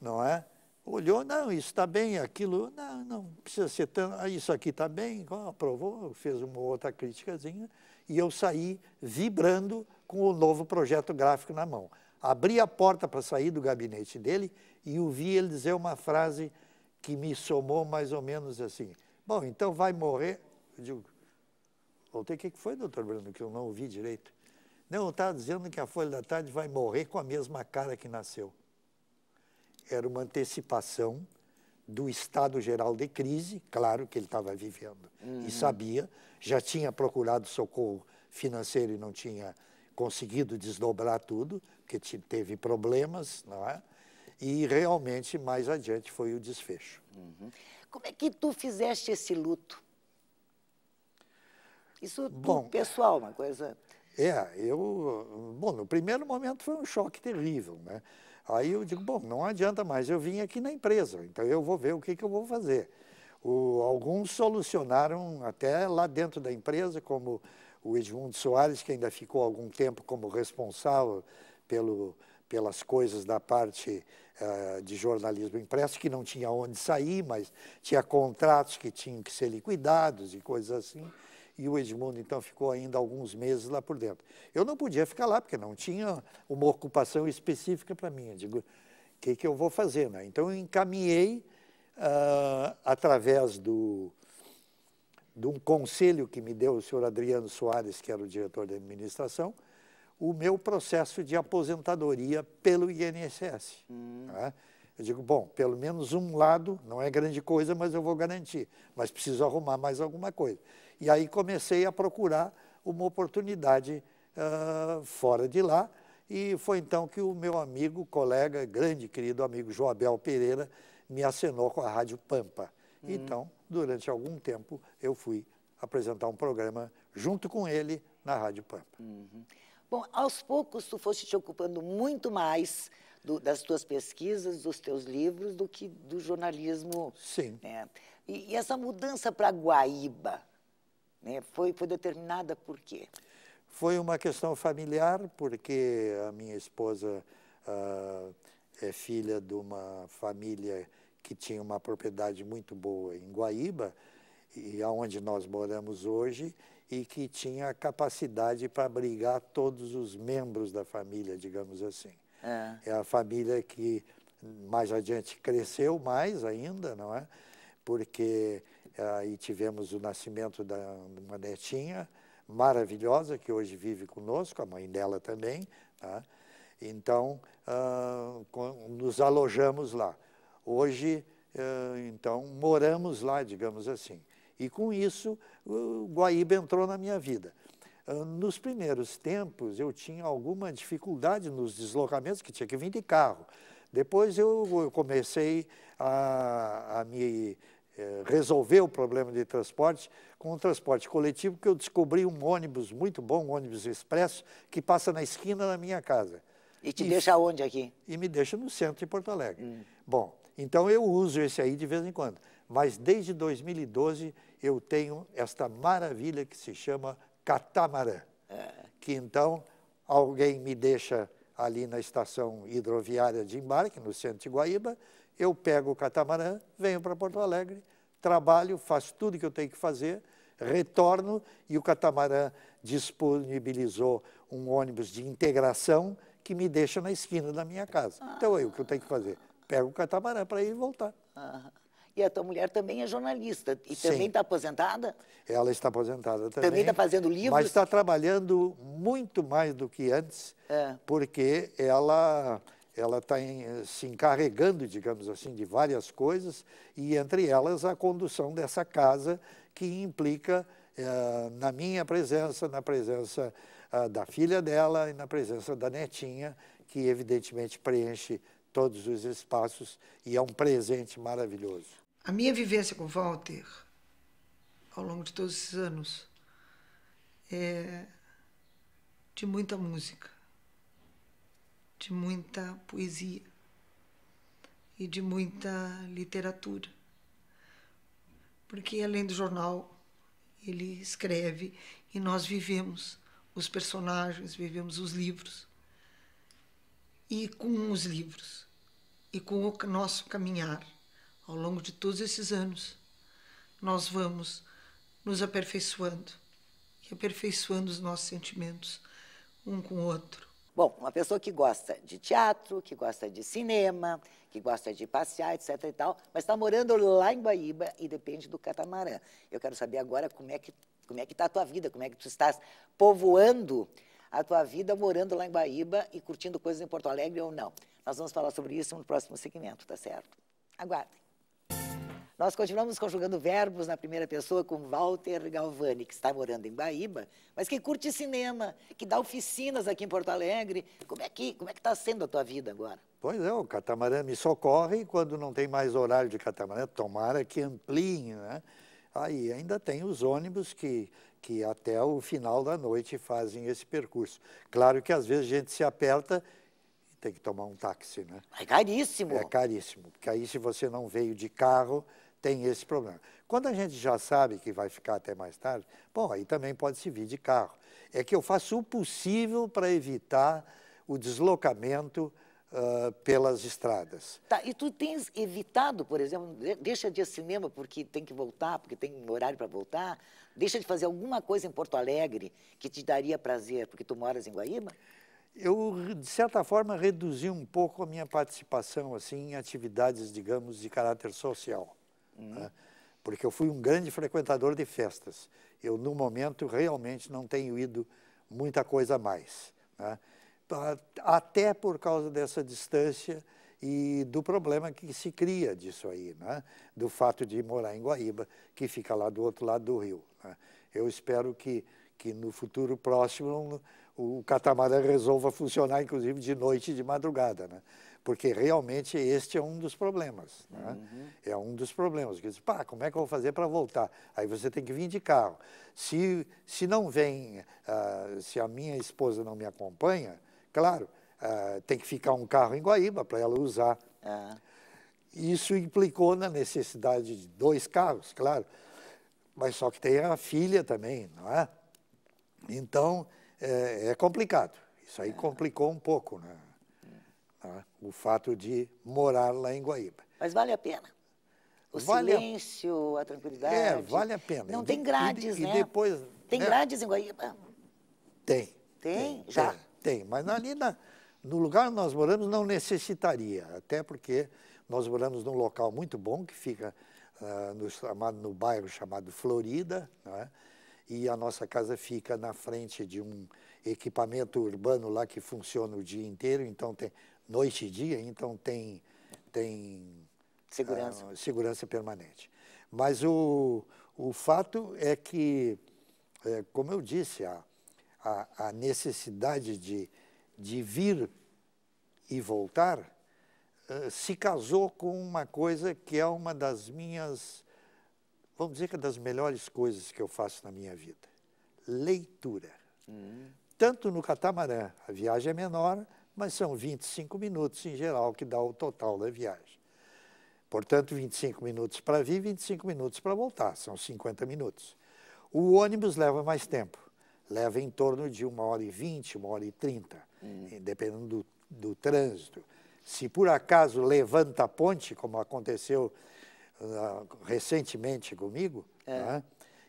não é? olhou, não, isso está bem, aquilo, não, não precisa ser tanto, ah, isso aqui está bem, aprovou, fez uma outra criticazinha, e eu saí vibrando com o novo projeto gráfico na mão. Abri a porta para sair do gabinete dele e ouvi ele dizer uma frase que me somou mais ou menos assim, bom, então vai morrer, eu digo, voltei, o que foi, doutor Bruno, que eu não ouvi direito? Não, eu tá estava dizendo que a Folha da Tarde vai morrer com a mesma cara que nasceu era uma antecipação do estado geral de crise, claro que ele estava vivendo uhum. e sabia, já tinha procurado socorro financeiro e não tinha conseguido desdobrar tudo, porque teve problemas, não é? E realmente mais adiante foi o desfecho. Uhum. Como é que tu fizeste esse luto? Isso é Bom, pessoal, uma coisa. É, eu, bom, no primeiro momento foi um choque terrível, né? Aí eu digo, bom, não adianta mais, eu vim aqui na empresa, então eu vou ver o que, que eu vou fazer. O, alguns solucionaram até lá dentro da empresa, como o Edmundo Soares, que ainda ficou algum tempo como responsável pelo, pelas coisas da parte uh, de jornalismo impresso, que não tinha onde sair, mas tinha contratos que tinham que ser liquidados e coisas assim e o Edmundo então ficou ainda alguns meses lá por dentro. Eu não podia ficar lá porque não tinha uma ocupação específica para mim. Eu digo, o que, que eu vou fazer? Né? Então eu encaminhei uh, através do de um conselho que me deu o senhor Adriano Soares, que era o diretor da administração, o meu processo de aposentadoria pelo INSS. Hum. Né? Eu digo, bom, pelo menos um lado, não é grande coisa, mas eu vou garantir. Mas preciso arrumar mais alguma coisa. E aí comecei a procurar uma oportunidade uh, fora de lá. E foi então que o meu amigo, colega, grande querido amigo João Abel Pereira, me acenou com a Rádio Pampa. Hum. Então, durante algum tempo, eu fui apresentar um programa junto com ele na Rádio Pampa. Uhum. Bom, aos poucos tu foste te ocupando muito mais do, das tuas pesquisas, dos teus livros, do que do jornalismo. Sim. Né? E, e essa mudança para Guaíba, né? Foi, foi determinada por quê? Foi uma questão familiar, porque a minha esposa ah, é filha de uma família que tinha uma propriedade muito boa em Guaíba, e aonde nós moramos hoje, e que tinha capacidade para abrigar todos os membros da família, digamos assim. É. é a família que mais adiante cresceu mais ainda, não é? Porque aí e tivemos o nascimento da uma netinha maravilhosa que hoje vive conosco, a mãe dela também. Tá? Então, ah, com, nos alojamos lá. Hoje, ah, então, moramos lá, digamos assim. E com isso, o Guaíba entrou na minha vida. Ah, nos primeiros tempos, eu tinha alguma dificuldade nos deslocamentos, que tinha que vir de carro. Depois eu comecei a, a me eh, resolver o problema de transporte com o transporte coletivo, que eu descobri um ônibus muito bom, um ônibus expresso, que passa na esquina da minha casa. E te e, deixa onde aqui? E me deixa no centro de Porto Alegre. Hum. Bom, então eu uso esse aí de vez em quando. Mas desde 2012 eu tenho esta maravilha que se chama catamarã. É. Que então alguém me deixa ali na estação hidroviária de embarque, no centro de Guaíba, eu pego o catamarã, venho para Porto Alegre, trabalho, faço tudo que eu tenho que fazer, retorno e o catamarã disponibilizou um ônibus de integração que me deixa na esquina da minha casa. Ah. Então é o que eu tenho que fazer. Pego o catamarã para ir e voltar. E a tua mulher também é jornalista e Sim. também está aposentada? Ela está aposentada também. Tá também está fazendo livros? Mas está trabalhando muito mais do que antes, é. porque ela ela está se encarregando, digamos assim, de várias coisas, e entre elas a condução dessa casa, que implica eh, na minha presença, na presença ah, da filha dela e na presença da netinha, que evidentemente preenche todos os espaços e é um presente maravilhoso. A minha vivência com Walter, ao longo de todos esses anos, é de muita música de muita poesia e de muita literatura. Porque além do jornal, ele escreve e nós vivemos os personagens, vivemos os livros. E com os livros e com o nosso caminhar ao longo de todos esses anos, nós vamos nos aperfeiçoando e aperfeiçoando os nossos sentimentos um com o outro Bom, uma pessoa que gosta de teatro, que gosta de cinema, que gosta de passear, etc e tal, mas está morando lá em Guaíba e depende do catamarã. Eu quero saber agora como é que como é que está a tua vida, como é que tu estás povoando a tua vida morando lá em Guaíba e curtindo coisas em Porto Alegre ou não. Nós vamos falar sobre isso no próximo segmento, tá certo? Aguardem. Nós continuamos conjugando verbos na primeira pessoa com Walter Galvani, que está morando em Baíba, mas que curte cinema, que dá oficinas aqui em Porto Alegre. Como é que como é que está sendo a tua vida agora? Pois é, o catamarã me socorre quando não tem mais horário de catamarã, tomara que ampliem, né? Aí ainda tem os ônibus que, que até o final da noite fazem esse percurso. Claro que às vezes a gente se aperta e tem que tomar um táxi, né? É caríssimo. É caríssimo, porque aí se você não veio de carro, tem esse problema. Quando a gente já sabe que vai ficar até mais tarde, bom, aí também pode se vir de carro. É que eu faço o possível para evitar o deslocamento uh, pelas estradas. Tá, e tu tens evitado, por exemplo, deixa de ir ao cinema porque tem que voltar, porque tem horário para voltar, deixa de fazer alguma coisa em Porto Alegre que te daria prazer, porque tu moras em Guaíba? eu de certa forma reduzi um pouco a minha participação assim em atividades digamos de caráter social Uhum. Né? Porque eu fui um grande frequentador de festas. Eu, no momento, realmente não tenho ido muita coisa mais. Né? Até por causa dessa distância e do problema que se cria disso aí, né? do fato de morar em Guaíba, que fica lá do outro lado do rio. Né? Eu espero que, que no futuro próximo o catamarã resolva funcionar, inclusive de noite e de madrugada. Né? porque realmente este é um dos problemas. Né? Uhum. É um dos problemas. Que diz, pá, como é que eu vou fazer para voltar? Aí você tem que vir de carro. Se, se não vem, uh, se a minha esposa não me acompanha, claro, uh, tem que ficar um carro em Guaíba para ela usar. Uhum. Isso implicou na necessidade de dois carros, claro. Mas só que tem a filha também, não é? Então, é, é complicado. Isso aí é. complicou um pouco, né? Tá? o fato de morar lá em Guaíba. Mas vale a pena? O vale silêncio, a... a... tranquilidade. É, vale a pena. Não e tem grades, e, né? E depois, tem né? grades em Guaíba? Tem. Tem? tem já? Tem, tem. mas ali na, no lugar onde nós moramos não necessitaria, até porque nós moramos num local muito bom que fica uh, no, chamado, no bairro chamado Florida, né? e a nossa casa fica na frente de um equipamento urbano lá que funciona o dia inteiro, então tem noite e dia, então tem, tem segurança. Uh, segurança permanente. Mas o, o fato é que, é, como eu disse, a, a, a, necessidade de, de vir e voltar uh, se casou com uma coisa que é uma das minhas, vamos dizer que é das melhores coisas que eu faço na minha vida: leitura. Hum. Tanto no catamarã, a viagem é menor, mas são 25 minutos em geral que dá o total da viagem. Portanto, 25 minutos para vir, 25 minutos para voltar, são 50 minutos. O ônibus leva mais tempo, leva em torno de uma hora e 20, uma hora e 30, hum. Eh, dependendo do, do trânsito. Se por acaso levanta a ponte, como aconteceu uh, recentemente comigo, é. né,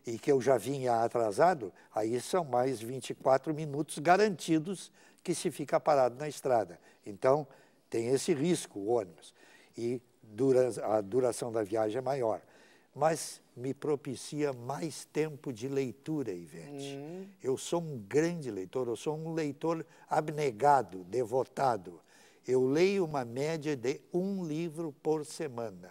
e que eu já vinha atrasado, aí são mais 24 minutos garantidos que se fica parado na estrada. Então, tem esse risco o ônibus. E dura, a duração da viagem é maior. Mas me propicia mais tempo de leitura, Ivete. Hum. Eu sou um grande leitor, eu sou um leitor abnegado, devotado. Eu leio uma média de um livro por semana,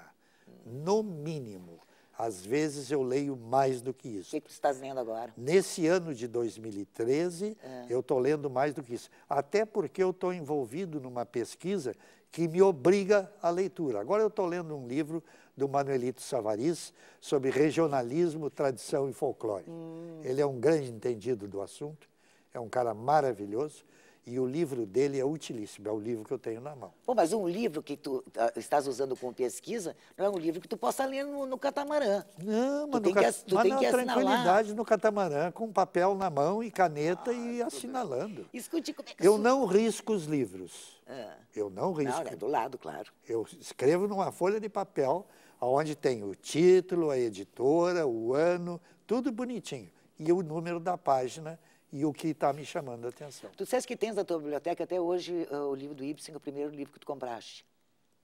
no mínimo. Às vezes eu leio mais do que isso. O que, você está lendo agora? Nesse ano de 2013, é. eu estou lendo mais do que isso. Até porque eu estou envolvido numa pesquisa que me obriga à leitura. Agora eu estou lendo um livro do Manuelito Savariz sobre regionalismo, tradição e folclore. Hum. Ele é um grande entendido do assunto, é um cara maravilhoso. E o livro dele é utilíssimo, é o livro que eu tenho na mão. Pô, mas um livro que tu uh, estás usando como pesquisa não é um livro que tu possa ler no, no catamarã. Não, mas tu tem, cat... que, tu mas tem que tranquilidade no catamarã, com papel na mão e caneta ah, e assinalando. Escute, como é que Eu não risco os livros. Ah. Eu não risco. Não, é do lado, claro. Eu escrevo numa folha de papel onde tem o título, a editora, o ano, tudo bonitinho. E o número da página e o que está me chamando a atenção. Tu disseste que tens na tua biblioteca até hoje uh, o livro do Ibsen, o primeiro livro que tu compraste.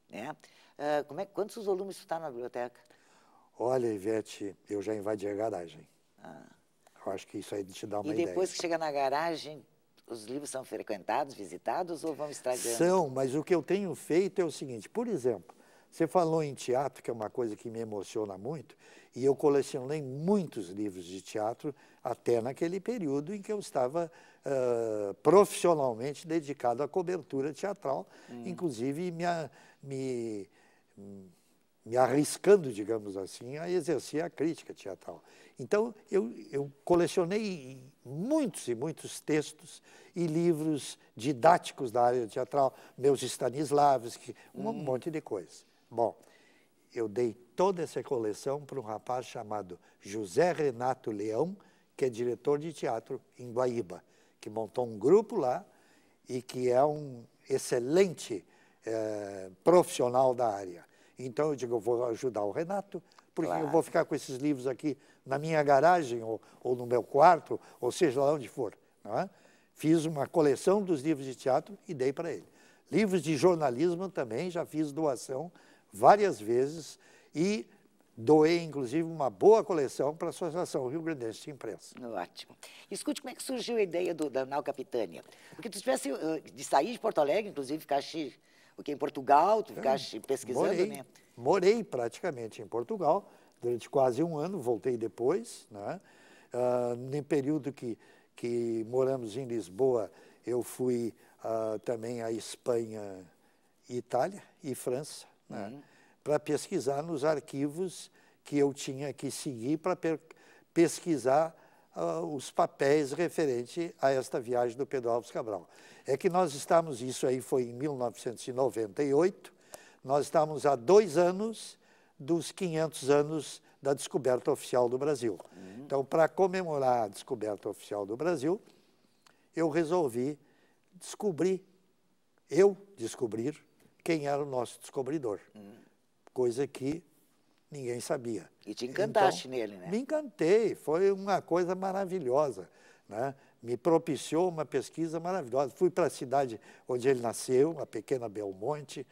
Né? Uh, como é, quantos volumes tu está na biblioteca? Olha, Ivete, eu já invadi a garagem. Ah. Eu acho que isso aí te dá uma ideia. E depois ideia. que chega na garagem, os livros são frequentados, visitados ou vão estragando? São, mas o que eu tenho feito é o seguinte, por exemplo, você falou em teatro, que é uma coisa que me emociona muito, e eu colecionei muitos livros de teatro até naquele período em que eu estava uh, profissionalmente dedicado à cobertura teatral, hum. inclusive me, me, me, arriscando, digamos assim, a exercer a crítica teatral. Então, eu, eu colecionei muitos e muitos textos e livros didáticos da área teatral, meus Stanislavski, um hum. monte de coisa. Bom, eu dei toda essa coleção para um rapaz chamado José Renato Leão, que é diretor de teatro em Guaíba, que montou um grupo lá e que é um excelente eh, profissional da área. Então eu digo, eu vou ajudar o Renato, porque claro. eu vou ficar com esses livros aqui na minha garagem ou, ou no meu quarto, ou seja lá onde for. É? Fiz uma coleção dos livros de teatro e dei para ele. Livros de jornalismo também, já fiz doação várias vezes e doei, inclusive, uma boa coleção para a Associação Rio Sul de Imprensa. Ótimo. Escute como é que surgiu a ideia do, da Nau Capitânia. Porque tu tivesse eh, de sair de Porto Alegre, inclusive, ficaste porque em Portugal, tu é, ficaste pesquisando, morei, né? Morei praticamente em Portugal durante quase um ano, voltei depois, né? Uh, no período que, que moramos em Lisboa, eu fui uh, também à Espanha, Itália e França né? uhum. para pesquisar nos arquivos que eu tinha que seguir para pesquisar uh, os papéis referente a esta viagem do Pedro Alves Cabral. É que nós estamos, isso aí foi em 1998, nós estamos há dois anos dos 500 anos da descoberta oficial do Brasil. Uhum. Então, para comemorar a descoberta oficial do Brasil, eu resolvi descobrir, eu descobrir, quem era o nosso descobridor, hum. coisa que ninguém sabia. E te encantaste então, nele, né? Me encantei, foi uma coisa maravilhosa, né? me propiciou uma pesquisa maravilhosa. Fui para a cidade onde ele nasceu, a pequena Belmonte,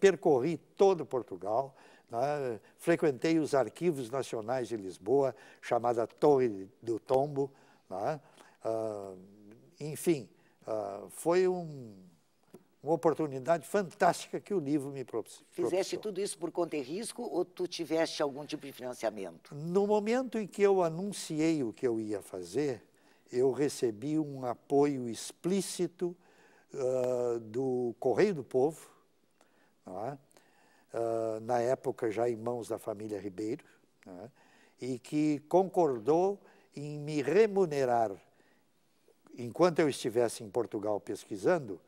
percorri todo Portugal, né? frequentei os arquivos nacionais de Lisboa, chamada Torre do Tombo, né? ah, enfim, ah, foi um, uma oportunidade fantástica que o livro me propiciou. Fizeste tudo isso por conta e risco ou tu tiveste algum tipo de financiamento? No momento em que eu anunciei o que eu ia fazer, eu recebi um apoio explícito uh, do Correio do Povo, é? uh, na época já em mãos da família Ribeiro, é? e que concordou em me remunerar enquanto eu estivesse em Portugal pesquisando,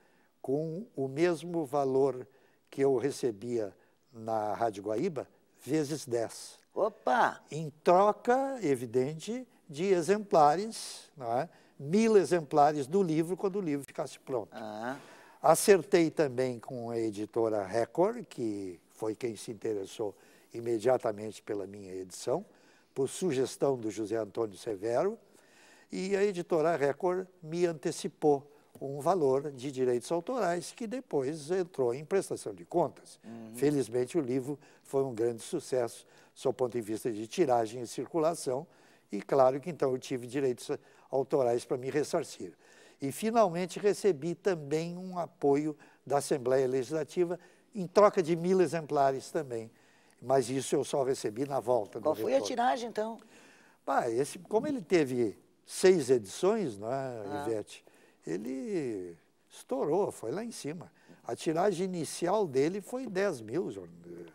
com o mesmo valor que eu recebia na Rádio Guaíba, vezes 10. Opa! Em troca, evidente, de exemplares, é? mil exemplares do livro quando o livro ficasse pronto. Ah. Acertei também com a editora Record, que foi quem se interessou imediatamente pela minha edição, por sugestão do José Antônio Severo, e a editora Record me antecipou um valor de direitos autorais que depois entrou em prestação de contas. Uhum. Felizmente, o livro foi um grande sucesso, sob ponto de vista de tiragem e circulação, e claro que então eu tive direitos autorais para me ressarcir. E finalmente recebi também um apoio da Assembleia Legislativa em troca de mil exemplares também. Mas isso eu só recebi na volta. Qual foi retorno. a tiragem, então? Bah, esse, como ele teve seis edições, não é, ah. Ivete? ele estourou, foi lá em cima. A tiragem inicial dele foi 10 mil eh,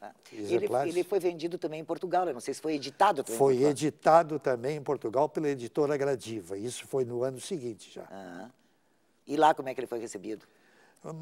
ah, ele, ele, foi vendido também em Portugal, eu não sei se foi editado também. Foi editado também em Portugal pela editora Gradiva, isso foi no ano seguinte já. e lá como é que ele foi recebido?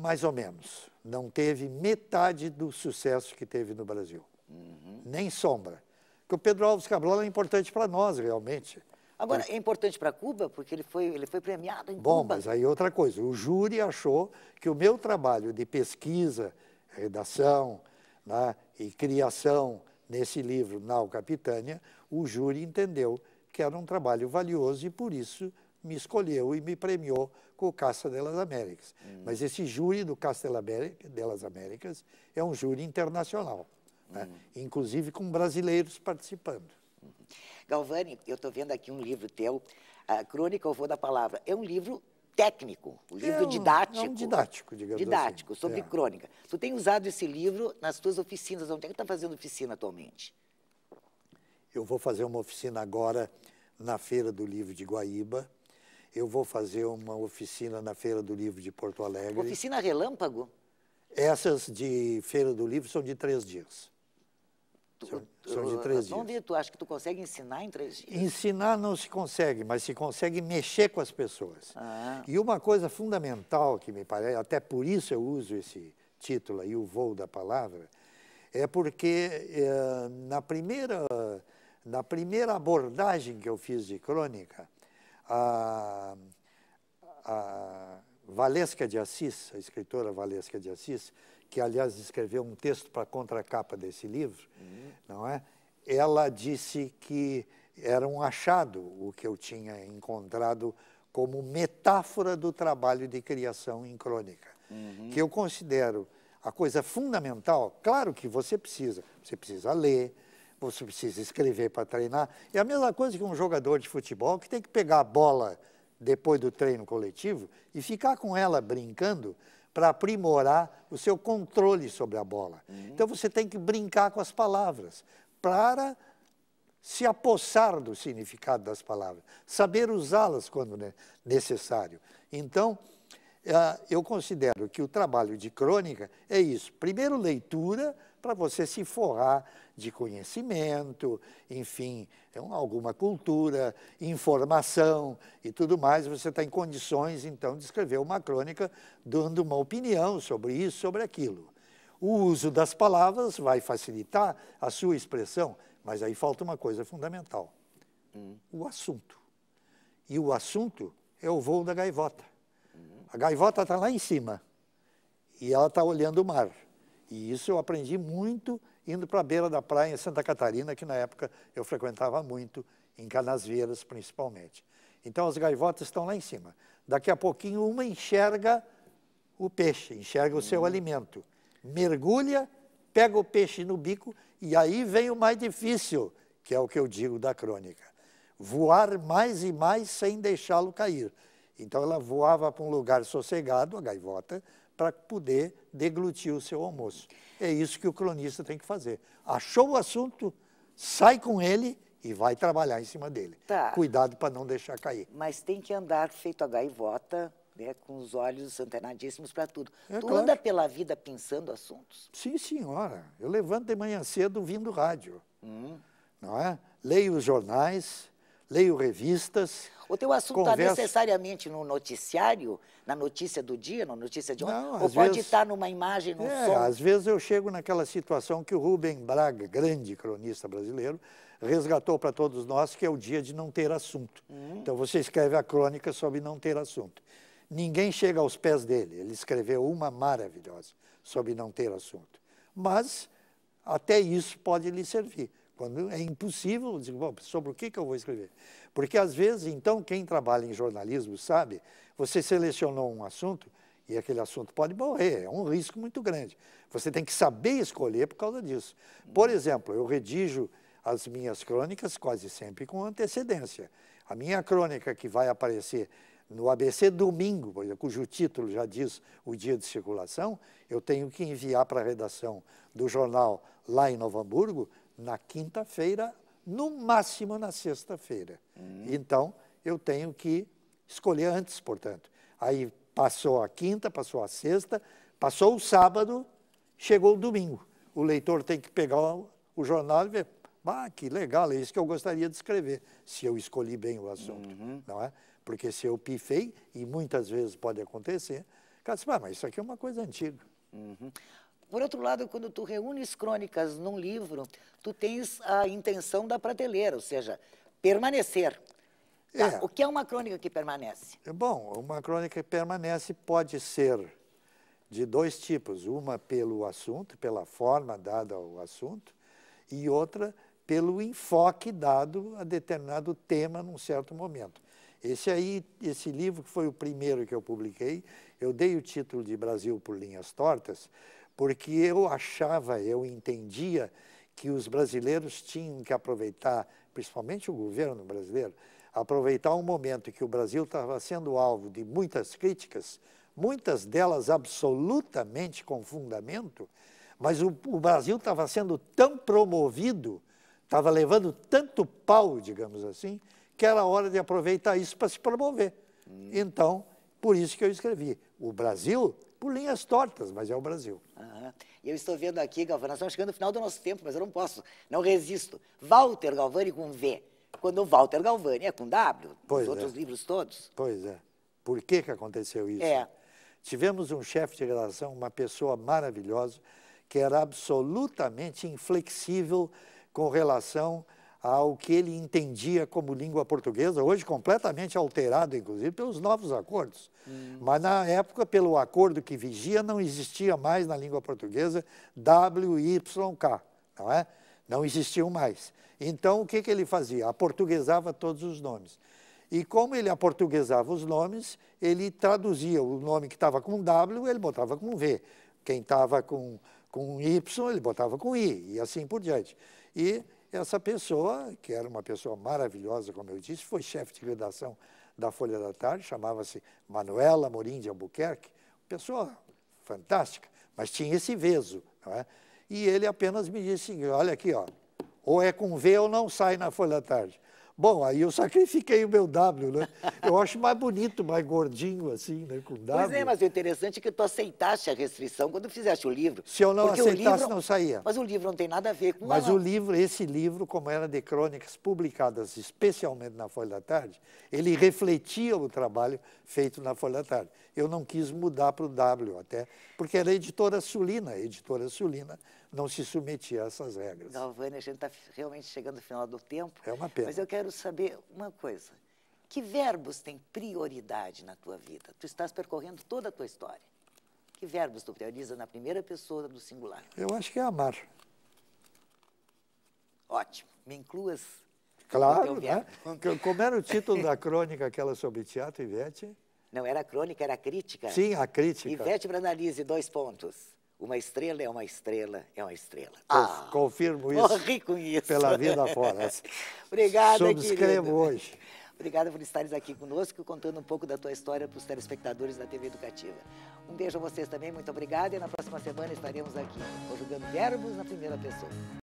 Mais ou menos. Não teve metade do sucesso que teve no Brasil. Uhum. Nem sombra. Porque o Pedro Alves Cabral é importante para nós, realmente. Agora, então é importante para Cuba, porque ele foi, ele foi premiado em Bom, Cuba. Bom, mas aí outra coisa, o júri achou que o meu trabalho de pesquisa, redação né, e criação nesse livro, Nau Capitânia, o júri entendeu que era um trabalho valioso e por isso me escolheu e me premiou com o Caça delas Américas. Hum. Mas esse júri do Caça delas Américas é um júri internacional, né, hum. né, inclusive com brasileiros participando. Galvani, eu estou vendo aqui um livro teu, a Crônica, Eu Vou da Palavra. É um livro técnico, um livro é um, didático. É um didático, digamos Didático, assim. sobre é. crônica. Tu tem usado esse livro nas tuas oficinas. Onde é que tu está fazendo oficina atualmente? Eu vou fazer uma oficina agora na Feira do Livro de Guaíba. Eu vou fazer uma oficina na Feira do Livro de Porto Alegre. Oficina Relâmpago? Essas de Feira do Livro são de três dias. Tu, são de três dias. Onde tu acha que tu consegue ensinar em três dias? Ensinar não se consegue, mas se consegue mexer com as pessoas. Ah. E uma coisa fundamental que me parece, até por isso eu uso esse título aí, o voo da palavra, é porque eh, na, primeira, na primeira abordagem que eu fiz de crônica, a, a Valesca de Assis, a escritora Valesca de Assis, que aliás escreveu um texto para a contracapa desse livro, uhum. não é? Ela disse que era um achado o que eu tinha encontrado como metáfora do trabalho de criação em crônica, uhum. que eu considero a coisa fundamental. Claro que você precisa, você precisa ler, você precisa escrever para treinar. É a mesma coisa que um jogador de futebol que tem que pegar a bola depois do treino coletivo e ficar com ela brincando para aprimorar o seu controle sobre a bola. Uhum. Então você tem que brincar com as palavras para se apossar do significado das palavras, saber usá-las quando necessário. Então, ah, eu considero que o trabalho de crônica é isso: primeiro, leitura, para você se forrar de conhecimento, enfim, é alguma cultura, informação e tudo mais. Você está em condições, então, de escrever uma crônica dando uma opinião sobre isso, sobre aquilo. O uso das palavras vai facilitar a sua expressão, mas aí falta uma coisa fundamental: hum. o assunto. E o assunto é o voo da gaivota. Hum. A gaivota está lá em cima e ela está olhando o mar. E isso eu aprendi muito indo para a beira da praia em Santa Catarina, que na época eu frequentava muito, em Canasvieiras principalmente. Então as gaivotas estão lá em cima. Daqui a pouquinho uma enxerga o peixe, enxerga o hum. seu alimento, mergulha, pega o peixe no bico e aí vem o mais difícil, que é o que eu digo da crônica. Voar mais e mais sem deixá-lo cair. Então ela voava para um lugar sossegado, a gaivota, para poder deglutir o seu almoço. É isso que o cronista tem que fazer. Achou o assunto, sai com ele e vai trabalhar em cima dele. Tá. Cuidado para não deixar cair. Mas tem que andar feito a gaivota, né, com os olhos antenadíssimos para tudo. É, tu claro. anda pela vida pensando assuntos? Sim, senhora. Eu levanto de manhã cedo vindo rádio. Hum. Não é? Leio os jornais, leio revistas. O teu assunto está converso... necessariamente no noticiário, na notícia do dia, na notícia de ontem? Não, ou pode vezes... estar tá numa imagem, num é, som? Às vezes eu chego naquela situação que o Rubem Braga, grande cronista brasileiro, resgatou para todos nós, que é o dia de não ter assunto. Hum. Então você escreve a crônica sobre não ter assunto. Ninguém chega aos pés dele. Ele escreveu uma maravilhosa sobre não ter assunto. Mas até isso pode lhe servir. Quando é impossível, eu digo, bom, sobre o que, que eu vou escrever? Porque às vezes, então, quem trabalha em jornalismo sabe, você selecionou um assunto e aquele assunto pode morrer, é um risco muito grande. Você tem que saber escolher por causa disso. Por uhum. exemplo, eu redijo as minhas crônicas quase sempre com antecedência. A minha crônica que vai aparecer no ABC domingo, cujo título já diz o dia de circulação, eu tenho que enviar para a redação do jornal lá em Novo Hamburgo na quinta-feira, no máximo na sexta-feira. Uhum. Então, eu tenho que escolher antes, portanto. Aí passou a quinta, passou a sexta, passou o sábado, chegou o domingo. O leitor tem que pegar o jornal e ver, ah, que legal, é isso que eu gostaria de escrever, se eu escolhi bem o assunto, uhum. não é? Porque se eu pifei, e muitas vezes pode acontecer, cara, mas isso aqui é uma coisa antiga. Uhum. Por outro lado, quando tu reúnes crônicas num livro, tu tens a intenção da prateleira, ou seja, permanecer. Tá, é. O que é uma crônica que permanece? É bom, uma crônica que permanece pode ser de dois tipos: uma pelo assunto, pela forma dada ao assunto, e outra pelo enfoque dado a determinado tema num certo momento. Esse aí, esse livro que foi o primeiro que eu publiquei, eu dei o título de Brasil por linhas tortas, porque eu achava, eu entendia que os brasileiros tinham que aproveitar, principalmente o governo brasileiro, aproveitar um momento que o Brasil estava sendo alvo de muitas críticas, muitas delas absolutamente com fundamento, mas o, o Brasil estava sendo tão promovido, estava levando tanto pau, digamos assim, que era hora de aproveitar isso para se promover. Hum. Então, por isso que eu escrevi: o Brasil por linhas tortas, mas é o Brasil. Uhum. Eu estou vendo aqui, Galvani, nós estamos chegando no final do nosso tempo, mas eu não posso, não resisto. Walter Galvani com V, quando Walter Galvani é com W, os é. outros livros todos. Pois é. Por que, que aconteceu isso? É. Tivemos um chefe de redação, uma pessoa maravilhosa, que era absolutamente inflexível com relação ao que ele entendia como língua portuguesa, hoje completamente alterado, inclusive, pelos novos acordos. Hum. Mas na época, pelo acordo que vigia, não existia mais na língua portuguesa WYK, não é? Não existiam mais. Então, o que, que ele fazia? Aportuguesava todos os nomes. E como ele aportuguesava os nomes, ele traduzia o nome que estava com W, ele botava com V. Quem estava com, com Y, ele botava com I, e assim por diante. E essa pessoa, que era uma pessoa maravilhosa, como eu disse, foi chefe de redação da Folha da Tarde, chamava-se Manuela Morim de Albuquerque, pessoa fantástica, mas tinha esse veso, não é? E ele apenas me disse, olha aqui, ó, ou é com V ou não sai na Folha da Tarde. Bom, aí eu sacrifiquei o meu W, né? Eu acho mais bonito, mais gordinho assim, né? Com W. Pois é, mas o interessante é que tu aceitaste a restrição quando fizeste o livro. Se eu não aceitasse, livro, não saía. Mas o livro não tem nada a ver com Mas o livro, esse livro, como era de crônicas publicadas especialmente na Folha da Tarde, ele refletia o trabalho feito na Folha da Tarde. Eu não quis mudar para o W até, porque era a editora Sulina, a editora Sulina não se submetia a essas regras. Galvani, a gente está realmente chegando ao final do tempo. É uma pena. Mas eu quero saber uma coisa. Que verbos têm prioridade na tua vida? Tu estás percorrendo toda a tua história. Que verbos tu prioriza na primeira pessoa do singular? Eu acho que é amar. Ótimo. Me incluas. Claro, né? Como era o título da crônica, aquela sobre teatro, Ivete? Não, era crônica, era crítica. Sim, a crítica. Ivete para analise, dois pontos. Uma estrela é uma estrela, é uma estrela. Ah, Confirmo isso. Morri com isso. Pela vida fora. (laughs) Obrigada, Subscrevo hoje. Obrigada por estares aqui conosco, contando um pouco da tua história para os telespectadores da TV Educativa. Um beijo a vocês também, muito obrigada e na próxima semana estaremos aqui, conjugando verbos na primeira pessoa.